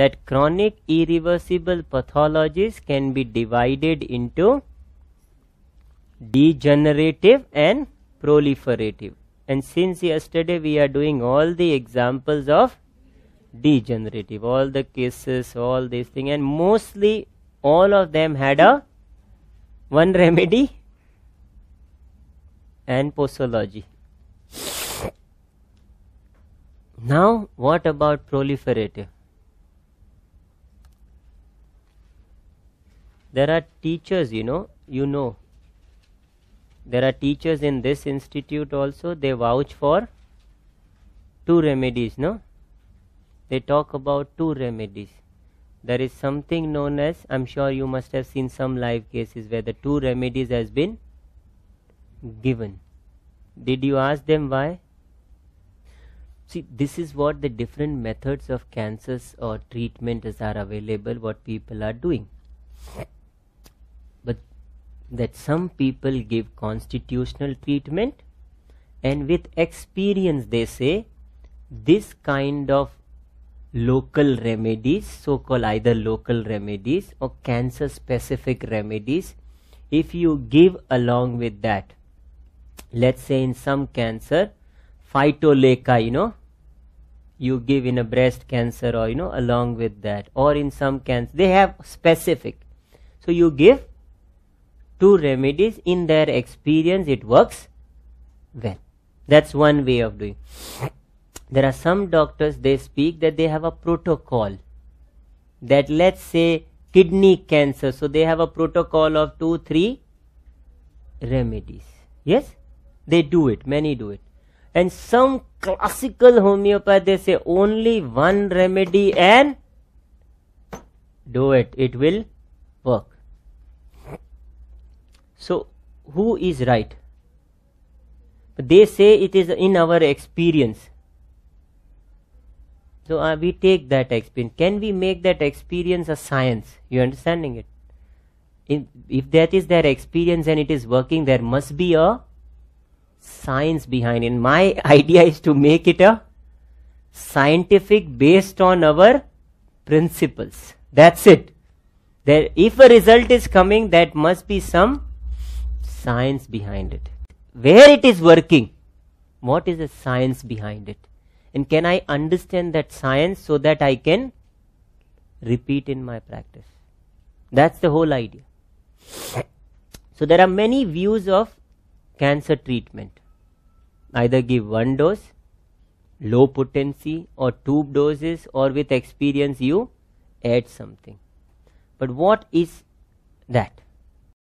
that chronic irreversible pathologies can be divided into degenerative and proliferative and since yesterday we are doing all the examples of degenerative all the cases all these things and mostly all of them had a one remedy and posology now what about proliferative there are teachers you know you know there are teachers in this institute also they vouch for two remedies no they talk about two remedies there is something known as i'm sure you must have seen some live cases where the two remedies has been given did you ask them why see this is what the different methods of cancers or treatments are available what people are doing that some people give constitutional treatment and with experience they say this kind of local remedies so called either local remedies or cancer specific remedies if you give along with that let's say in some cancer phytoleca, you know you give in a breast cancer or you know along with that or in some cancer they have specific so you give Two remedies in their experience it works well that's one way of doing there are some doctors they speak that they have a protocol that let's say kidney cancer so they have a protocol of two three remedies yes they do it many do it and some classical homeopath they say only one remedy and do it it will work so, who is right? They say it is in our experience. So uh, we take that experience. Can we make that experience a science? You understanding it? if that is their experience and it is working, there must be a science behind it. My idea is to make it a scientific based on our principles. That's it. There, if a result is coming, that must be some science behind it. Where it is working, what is the science behind it? And can I understand that science so that I can repeat in my practice? That's the whole idea. So there are many views of cancer treatment. Either give one dose, low potency or two doses or with experience you add something. But what is that?